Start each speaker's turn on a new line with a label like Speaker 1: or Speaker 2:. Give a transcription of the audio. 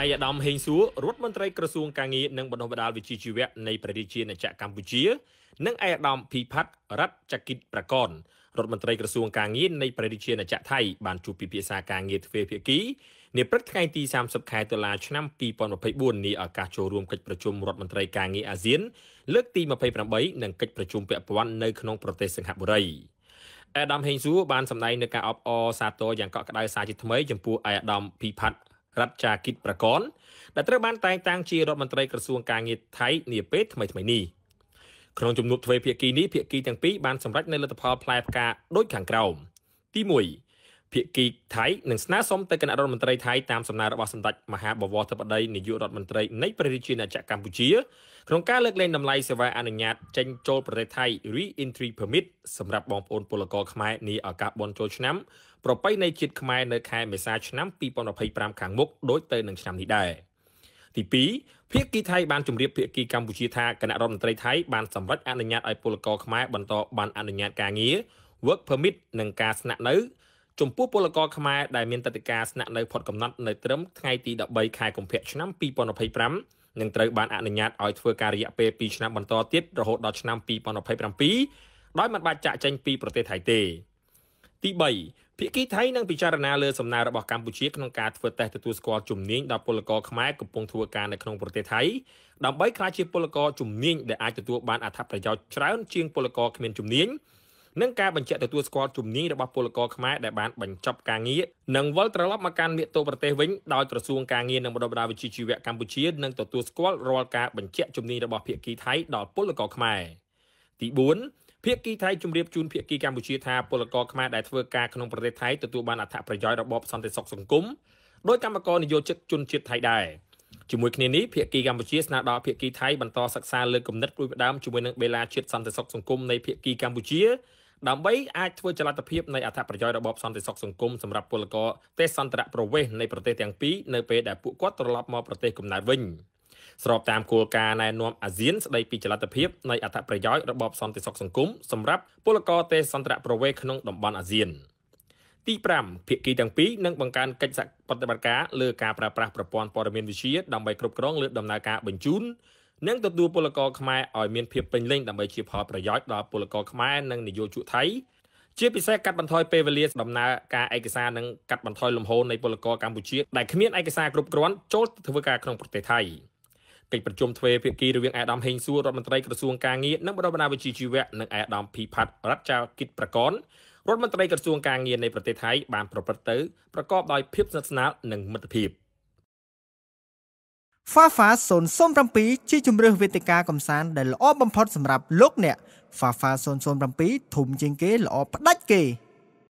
Speaker 1: អាយដាមហេងសួររដ្ឋមន្ត្រីក្រសួងការងារនិងបណ្ដុះបណ្ដាលវិជ្ជាជីវៈនៃប្រទេសជាណាចក្រកម្ពុជានិងអាយដាមភីផាត់រតចកិតប្រកនរដ្ឋមន្ត្រីក្រសួងការងារនៃប្រទេសជាណាចក្រថៃបានជួបពិភាក្សាការងារទ្វេភាគីនាព្រឹកថ្ងៃទី30ខែតុលាឆ្នាំ2024នាឱកាសចូលរួមកិច្ចប្រជុំរដ្ឋមន្ត្រីការងារអាស៊ានលើកទី28និងកិច្ចប្រជុំពាក់ព័ន្ធនៅក្នុងប្រទេសសិង្ហបុរីអាដាមហេងសួរបានសម្ដែងនៅការអបអរសាទរយ៉ាងកក់ក្ដៅសារជាថ្មីចំពោះអាដាមភីផាត់រដ្ឋចាគិតប្រកនដែលត្រូវបានតែងតាំងជារដ្ឋមន្ត្រីក្រសួងការងារថៃនាពេលថ្មីថ្មីនេះក្នុងជំនួបទ្វេភាគីនេះភាគីទាំងពីរបានសម្រេចនៅលទ្ធផលផ្លែផ្កាដូចខាងក្រោមទី1ភាគីថៃនឹងស្នើសុំទៅគណៈរដ្ឋមន្ត្រីថៃតាមសំណើរបស់សម្ដេចមហាបវរធិបតីនាយករដ្ឋមន្ត្រីនៃព្រះរាជាណាចក្រកម្ពុជាក្នុងការលើកលែងតម្លៃសេវាអនុញ្ញាតចេញចូលប្រទេសថៃ Re-entry permit សម្រាប់បងប្អូនពលករខ្មែរនាឱកាសបុណ្យចូលឆ្នាំប្រពៃណីជាតិខ្មែរនៅខែមេសាឆ្នាំ2025ខាងមុខដូចទៅនឹងឆ្នាំនេះដែរទី2ភាគីថៃបានជម្រាបភាគីកម្ពុជាថាគណៈរដ្ឋមន្ត្រីថៃបានសម្រេចអនុញ្ញាតឲ្យពលករខ្មែរបន្តបានអនុញ្ញាតការងារ work permit និងការស្នាក់នៅចំពោះពលករខ្មែរដែលមានតតិកាស្នាក់នៅផុតកំណត់នៅត្រឹមថ្ងៃទី13ខែកុម្ភៈឆ្នាំ2025នឹងត្រូវបានអនុញ្ញាតឲ្យធ្វើការរយៈពេល2ឆ្នាំបន្តទៀតរហូតដល់ឆ្នាំ2027ដោយមិនបាច់ចាក់ចេញពីប្រទេសថៃទេ ទី3ភាគីថៃនឹងពិចារណាលើសំណើរបស់កម្ពុជាក្នុងការធ្វើតេស្តទទួលស្គាល់ជំនាញដល់ពលករខ្មែរកំពុងធ្វើការនៅក្នុងប្រទេសថៃដើម្បីក្លាយជាពលករជំនាញដែលអាចទទួលបានអត្ថប្រយោជន៍ច្រើនជាងពលករគ្មានជំនាញនិងការបញ្ជាក់ទទួលស្គាល់ជំនាញរបស់ពលករខ្មែរដែលបានបញ្ចប់ការងារនិងវិលត្រឡប់មកកាន់មាតុប្រទេសវិញដោយក្រសួងការងារនិងបណ្ដុះបណ្ដាលវិជ្ជាជីវៈកម្ពុជានឹងទទួលស្គាល់រាល់ការបញ្ជាក់ជំនាញរបស់ភាគីថៃដល់ពលករខ្មែរទី4ភាគីថៃជំរាបជូនភាគីកម្ពុជាថាពលករខ្មែរដែលធ្វើការក្នុងប្រទេសថៃទទួលបានអត្ថប្រយោជន៍របបសន្តិសុខសង្គមដោយកម្មករនិយោជិតជនជាតិថៃដែរជាមួយគ្នានេះភាគីកម្ពុជាស្នើដល់ភាគីថៃបន្តសិក្សាលើគំនិតព្រួយផ្ដើមជាមួយនឹងបេឡាជាតិសន្តិសុខសង្គមនៃភាគីកម្ពុជាដើម្បីអាចធ្វើចលនភាពនៃអត្ថប្រយោជន៍របបសន្តិសុខសង្គមសម្រាប់ពលករទេសន្តរប្រវេសនៃប្រទេសទាំងពីរនៅពេលដែលពួកគាត់ត្រឡប់មកប្រទេសកំណើតវិញ ស្របតាមគោលការណ៍ណែនាំអាស៊ានស្តីពីចលនភាពនៃអត្ថប្រយោជន៍របបសន្តិសុខសង្គមសម្រាប់ពលករទេសន្តរប្រវេសក្នុងតំបន់អាស៊ានទី5ភាគីទាំងពីរនឹងបង្កើនកិច្ចសហប្រតិបត្តិការលើការប្រើប្រាស់ប្រព័ន្ធព័ត៌មានវិទ្យាដើម្បីគ្រប់គ្រងលើដំណើរការបញ្ជូននិងទទួលពលករខ្មែរឲ្យមានភាពពេញលេញដើម្បីជាផលប្រយោជន៍ដល់ពលករខ្មែរនិងនយោជកថៃជាពិសេសកាត់បន្ថយពេលវេលាដំណើរការឯកសារនិងកាត់បន្ថយលំហូរនៃពលករកម្ពុជាដែលគ្មានឯកសារគ្រប់គ្រាន់ចូលទៅធ្វើការក្នុងប្រទេសថៃកិច្ចប្រជុំទ្វេភាគីរវាងអាដាមហេងសួររដ្ឋមន្ត្រីក្រសួងការងារនិងបរិបណ្ដាវិជ្ជាជីវៈនិងអាដាមភីផាត់រដ្ឋចៅគិតប្រកនរដ្ឋមន្ត្រីក្រសួងការងារនៃប្រទេសថៃបានប្រព្រឹត្តទៅប្រកបដោយភាពស្និទ្ធស្នាលនិងមិត្តភាព។ Fafa 007ជាជំរឿសវេទិកាកំសាន្តដែលល្អបំផុតសម្រាប់លោកអ្នក Fafa 007ធំជាងគេល្អផ្ដាច់គេ